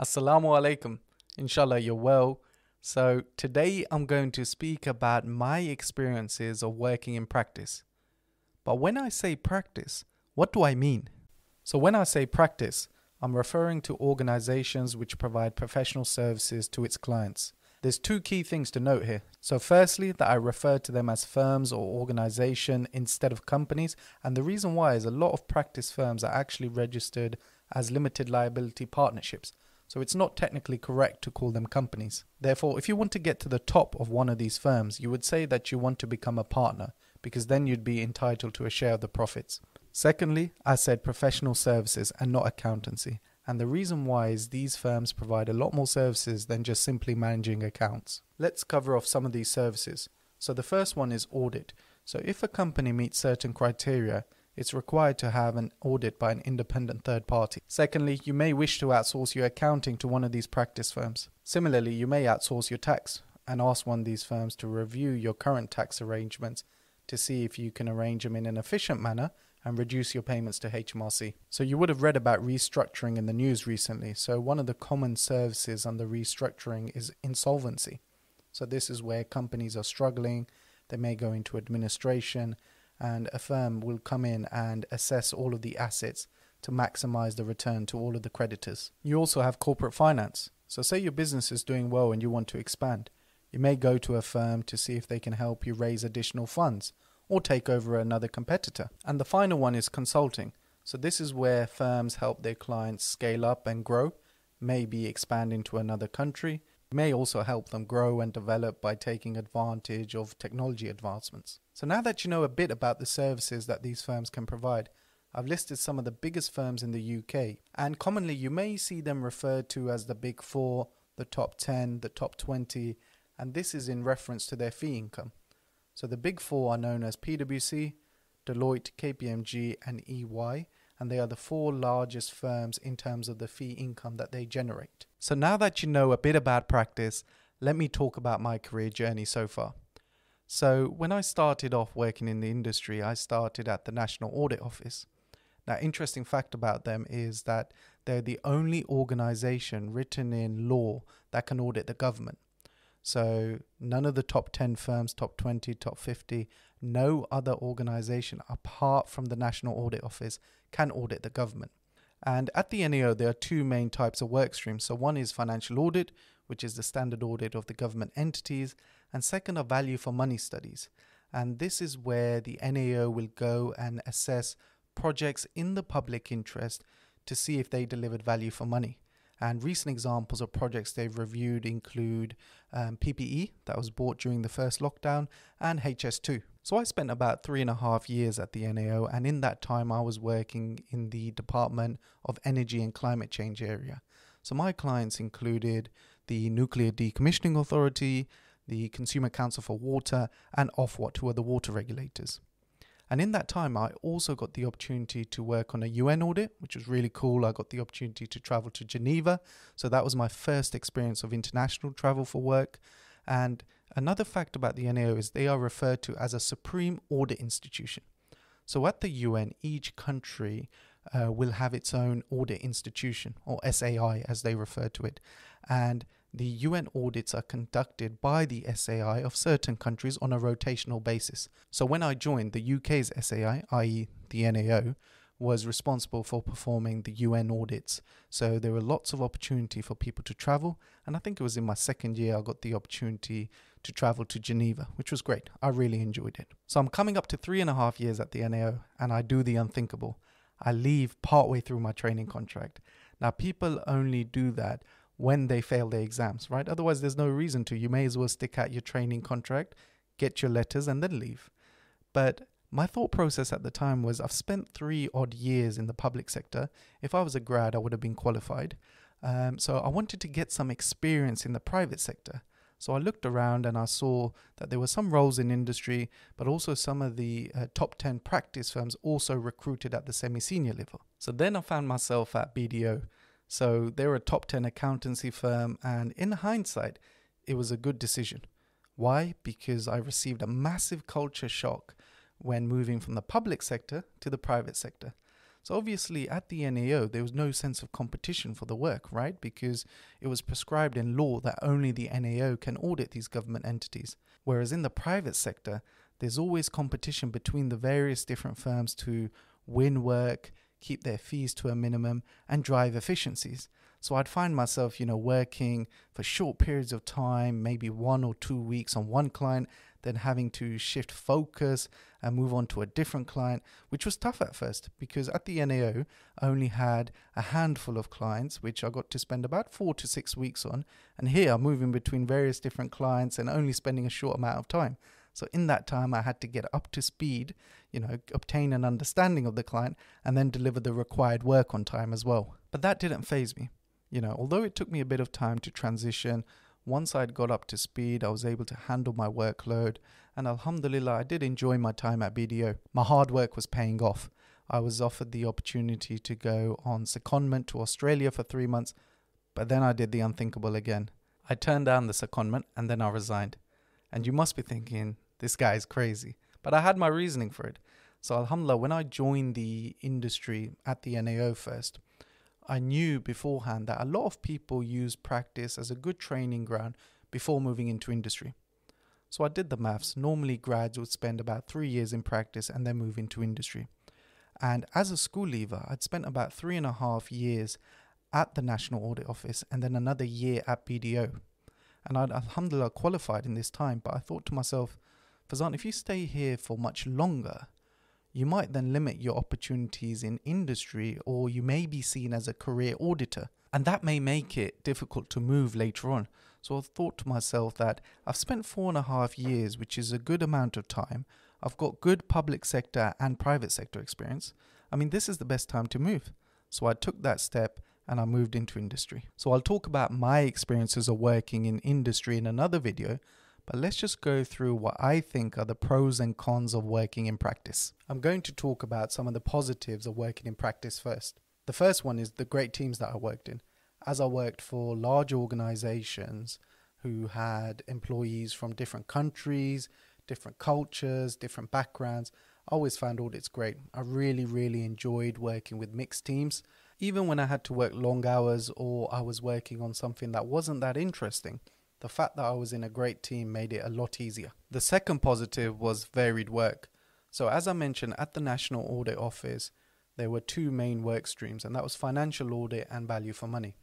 Assalamu alaikum. Inshallah, you're well. So, today I'm going to speak about my experiences of working in practice. But when I say practice, what do I mean? So, when I say practice, I'm referring to organizations which provide professional services to its clients. There's two key things to note here. So, firstly, that I refer to them as firms or organization instead of companies. And the reason why is a lot of practice firms are actually registered as limited liability partnerships. So it's not technically correct to call them companies. Therefore, if you want to get to the top of one of these firms, you would say that you want to become a partner because then you'd be entitled to a share of the profits. Secondly, I said professional services and not accountancy. And the reason why is these firms provide a lot more services than just simply managing accounts. Let's cover off some of these services. So the first one is audit. So if a company meets certain criteria, it's required to have an audit by an independent third party. Secondly, you may wish to outsource your accounting to one of these practice firms. Similarly, you may outsource your tax and ask one of these firms to review your current tax arrangements to see if you can arrange them in an efficient manner and reduce your payments to HMRC. So, you would have read about restructuring in the news recently. So, one of the common services under restructuring is insolvency. So, this is where companies are struggling, they may go into administration and a firm will come in and assess all of the assets to maximize the return to all of the creditors. You also have corporate finance. So, say your business is doing well and you want to expand. You may go to a firm to see if they can help you raise additional funds or take over another competitor. And the final one is consulting. So, this is where firms help their clients scale up and grow, maybe expand into another country, may also help them grow and develop by taking advantage of technology advancements. So, now that you know a bit about the services that these firms can provide, I've listed some of the biggest firms in the UK, and commonly you may see them referred to as the Big Four, the Top 10, the Top 20, and this is in reference to their fee income. So, the Big Four are known as PwC, Deloitte, KPMG, and EY, and they are the four largest firms in terms of the fee income that they generate. So now that you know a bit about practice, let me talk about my career journey so far. So, when I started off working in the industry, I started at the National Audit Office. Now, interesting fact about them is that they're the only organization written in law that can audit the government. So none of the top 10 firms, top 20, top 50, no other organization apart from the National Audit Office can audit the government. And at the NEO, there are two main types of work streams. So one is financial audit, which is the standard audit of the government entities, and second are value for money studies. And this is where the NAO will go and assess projects in the public interest to see if they delivered value for money. And recent examples of projects they've reviewed include um, PPE that was bought during the first lockdown and HS2. So I spent about three and a half years at the NAO, and in that time I was working in the Department of Energy and Climate Change area. So my clients included the Nuclear Decommissioning Authority, the Consumer Council for Water, and Ofwat, who are the water regulators. And in that time, I also got the opportunity to work on a UN audit, which was really cool. I got the opportunity to travel to Geneva. So that was my first experience of international travel for work. And another fact about the NAO is they are referred to as a supreme audit institution. So at the UN, each country uh, will have its own audit institution, or SAI as they refer to it. And the UN audits are conducted by the SAI of certain countries on a rotational basis. So when I joined, the UK's SAI, i.e., the NAO, was responsible for performing the UN audits. So there were lots of opportunity for people to travel. And I think it was in my second year I got the opportunity to travel to Geneva, which was great. I really enjoyed it. So I'm coming up to three and a half years at the NAO and I do the unthinkable. I leave partway through my training contract. Now, people only do that when they fail their exams, right? Otherwise, there's no reason to. You may as well stick out your training contract, get your letters, and then leave. But my thought process at the time was I've spent three odd years in the public sector. If I was a grad, I would have been qualified. Um, so I wanted to get some experience in the private sector. So I looked around and I saw that there were some roles in industry, but also some of the uh, top 10 practice firms also recruited at the semi senior level. So then I found myself at BDO so they're a top 10 accountancy firm, and in hindsight, it was a good decision. Why? Because I received a massive culture shock when moving from the public sector to the private sector. So, obviously, at the NAO, there was no sense of competition for the work, right? Because it was prescribed in law that only the NAO can audit these government entities. Whereas in the private sector, there's always competition between the various different firms to win work, keep their fees to a minimum, and drive efficiencies. So I'd find myself, you know, working for short periods of time, maybe one or two weeks on one client, then having to shift focus and move on to a different client, which was tough at first because at the NAO, I only had a handful of clients, which I got to spend about four to six weeks on. And here I'm moving between various different clients and only spending a short amount of time. So in that time, I had to get up to speed, you know, obtain an understanding of the client and then deliver the required work on time as well. But that didn't phase me. You know, although it took me a bit of time to transition, once I'd got up to speed, I was able to handle my workload, and alhamdulillah, I did enjoy my time at BDO. My hard work was paying off. I was offered the opportunity to go on secondment to Australia for three months, but then I did the unthinkable again. I turned down the secondment and then I resigned. And you must be thinking, this guy is crazy. But I had my reasoning for it. So, Alhamdulillah, when I joined the industry at the NAO first, I knew beforehand that a lot of people use practice as a good training ground before moving into industry. So, I did the maths. Normally, grads would spend about three years in practice and then move into industry. And as a school leaver, I'd spent about three and a half years at the National Audit Office and then another year at BDO. And I'd, alhamdulillah, qualified in this time, but I thought to myself, Fazan, if you stay here for much longer, you might then limit your opportunities in industry or you may be seen as a career auditor. And that may make it difficult to move later on. So I thought to myself that I've spent four and a half years, which is a good amount of time. I've got good public sector and private sector experience. I mean, this is the best time to move. So I took that step and I moved into industry. So I'll talk about my experiences of working in industry in another video, but let's just go through what I think are the pros and cons of working in practice. I'm going to talk about some of the positives of working in practice first. The first one is the great teams that I worked in. As I worked for large organizations who had employees from different countries, different cultures, different backgrounds, I always found all this great. I really, really enjoyed working with mixed teams. Even when I had to work long hours or I was working on something that wasn't that interesting, the fact that I was in a great team made it a lot easier. The second positive was varied work. So, as I mentioned, at the National Audit Office, there were two main work streams, and that was financial audit and value for money.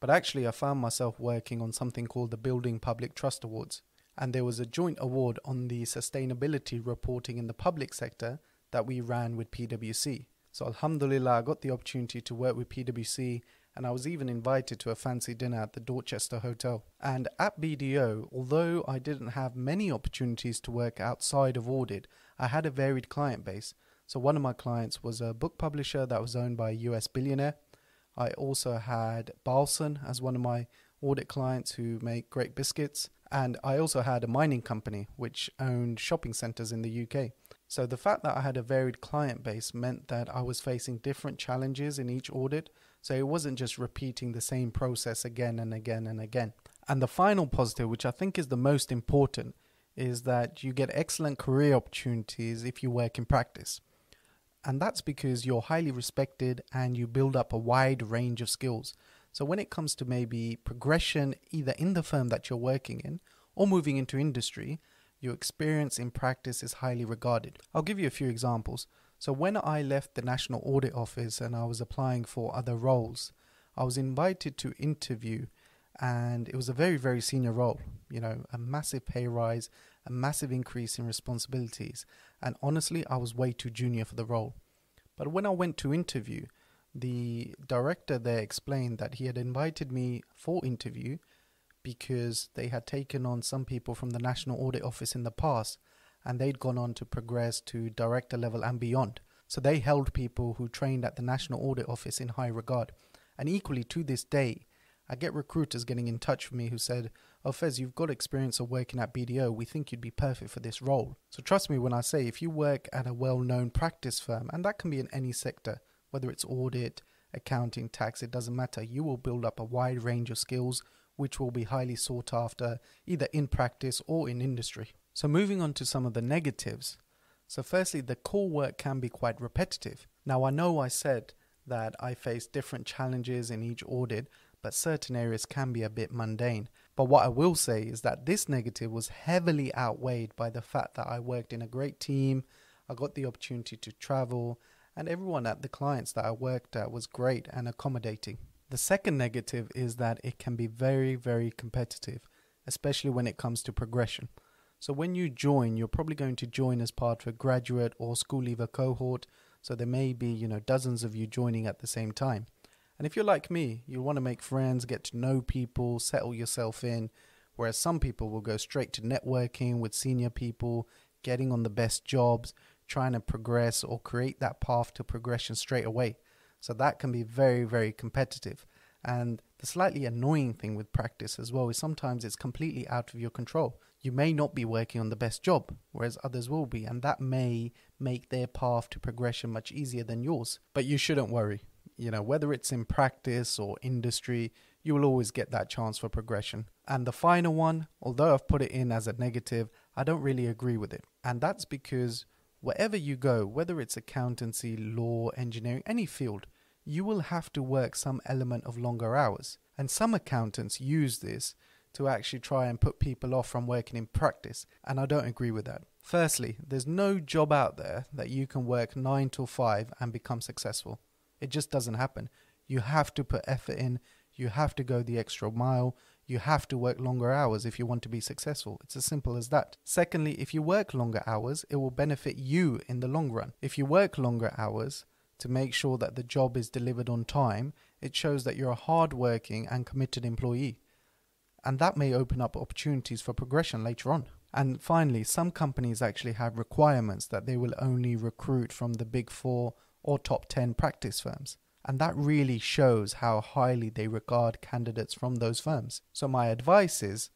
But actually, I found myself working on something called the Building Public Trust Awards, and there was a joint award on the sustainability reporting in the public sector that we ran with PwC. So, Alhamdulillah, I got the opportunity to work with PwC and I was even invited to a fancy dinner at the Dorchester Hotel. And at BDO, although I didn't have many opportunities to work outside of audit, I had a varied client base. So one of my clients was a book publisher that was owned by a US billionaire. I also had Balson as one of my audit clients who make great biscuits. And I also had a mining company which owned shopping centers in the UK. So the fact that I had a varied client base meant that I was facing different challenges in each audit so it wasn't just repeating the same process again and again and again. And the final positive, which I think is the most important, is that you get excellent career opportunities if you work in practice. And that's because you're highly respected and you build up a wide range of skills. So, when it comes to maybe progression, either in the firm that you're working in or moving into industry, your experience in practice is highly regarded. I'll give you a few examples. So when I left the National Audit Office and I was applying for other roles, I was invited to interview and it was a very very senior role, you know, a massive pay rise, a massive increase in responsibilities, and honestly I was way too junior for the role. But when I went to interview, the director there explained that he had invited me for interview because they had taken on some people from the National Audit Office in the past and they'd gone on to progress to director level and beyond. So they held people who trained at the National Audit Office in high regard. And equally to this day, I get recruiters getting in touch with me who said, Oh, Fez, you've got experience of working at BDO. We think you'd be perfect for this role. So trust me when I say if you work at a well known practice firm, and that can be in any sector, whether it's audit, accounting, tax, it doesn't matter, you will build up a wide range of skills which will be highly sought after either in practice or in industry. So moving on to some of the negatives. So firstly, the core work can be quite repetitive. Now I know I said that I face different challenges in each audit, but certain areas can be a bit mundane. But what I will say is that this negative was heavily outweighed by the fact that I worked in a great team, I got the opportunity to travel, and everyone at the clients that I worked at was great and accommodating. The second negative is that it can be very, very competitive, especially when it comes to progression. So when you join, you're probably going to join as part of a graduate or school leaver cohort. So there may be, you know, dozens of you joining at the same time. And if you're like me, you will want to make friends, get to know people, settle yourself in, whereas some people will go straight to networking with senior people, getting on the best jobs, trying to progress or create that path to progression straight away. So that can be very, very competitive. And the slightly annoying thing with practice as well is sometimes it's completely out of your control you may not be working on the best job, whereas others will be, and that may make their path to progression much easier than yours. But you shouldn't worry. You know, whether it's in practice or industry, you will always get that chance for progression. And the final one, although I've put it in as a negative, I don't really agree with it. And that's because wherever you go, whether it's accountancy, law, engineering, any field, you will have to work some element of longer hours. And some accountants use this to actually try and put people off from working in practice, and I don't agree with that. Firstly, there's no job out there that you can work 9 to 5 and become successful. It just doesn't happen. You have to put effort in, you have to go the extra mile, you have to work longer hours if you want to be successful. It's as simple as that. Secondly, if you work longer hours, it will benefit you in the long run. If you work longer hours to make sure that the job is delivered on time, it shows that you're a hardworking and committed employee and that may open up opportunities for progression later on. And finally, some companies actually have requirements that they will only recruit from the big four or top 10 practice firms. And that really shows how highly they regard candidates from those firms. So, my advice is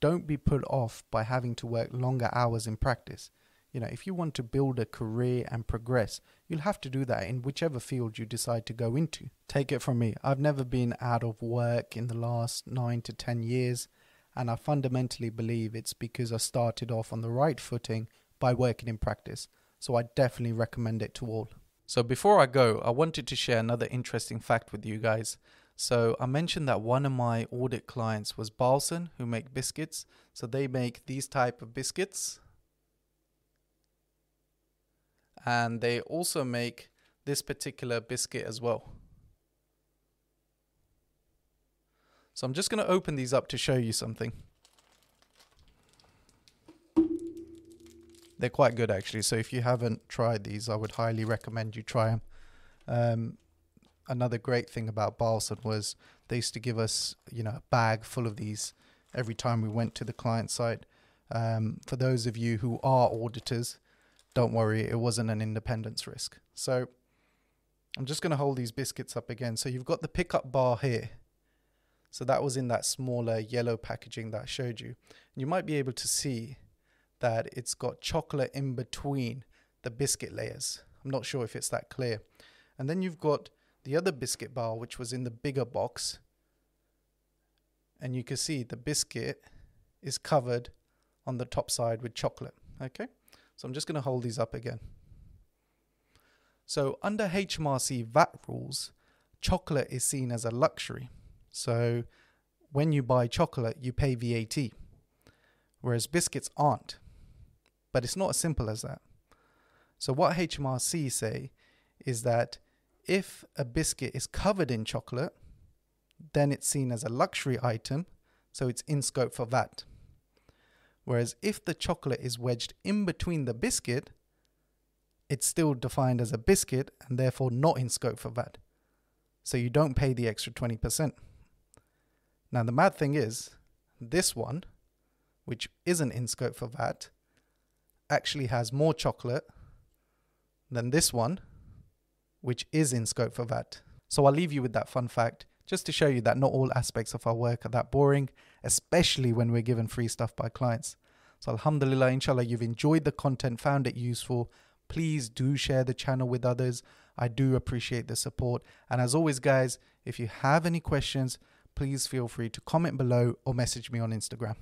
don't be put off by having to work longer hours in practice you know if you want to build a career and progress you'll have to do that in whichever field you decide to go into take it from me i've never been out of work in the last 9 to 10 years and i fundamentally believe it's because i started off on the right footing by working in practice so i definitely recommend it to all so before i go i wanted to share another interesting fact with you guys so I mentioned that one of my audit clients was Balson, who make biscuits. So they make these type of biscuits and they also make this particular biscuit as well. So I'm just going to open these up to show you something. They're quite good actually, so if you haven't tried these, I would highly recommend you try them. Um, another great thing about Barson was they used to give us, you know, a bag full of these every time we went to the client site. Um, for those of you who are auditors, don't worry, it wasn't an independence risk. So I'm just going to hold these biscuits up again. So you've got the pickup bar here. So that was in that smaller yellow packaging that I showed you. And you might be able to see that it's got chocolate in between the biscuit layers. I'm not sure if it's that clear. And then you've got the other biscuit bar, which was in the bigger box. And you can see the biscuit is covered on the top side with chocolate. Okay. So I'm just going to hold these up again. So under HMRC VAT rules, chocolate is seen as a luxury. So when you buy chocolate, you pay VAT, whereas biscuits aren't. But it's not as simple as that. So what HMRC say is that if a biscuit is covered in chocolate, then it's seen as a luxury item, so it's in scope for VAT. Whereas if the chocolate is wedged in between the biscuit, it's still defined as a biscuit and therefore not in scope for VAT. So you don't pay the extra 20%. Now, the mad thing is, this one, which isn't in scope for VAT, actually has more chocolate than this one, which is in scope for VAT. So I'll leave you with that fun fact just to show you that not all aspects of our work are that boring, especially when we're given free stuff by clients. So, Alhamdulillah, inshallah, you've enjoyed the content, found it useful. Please do share the channel with others. I do appreciate the support. And as always, guys, if you have any questions, please feel free to comment below or message me on Instagram.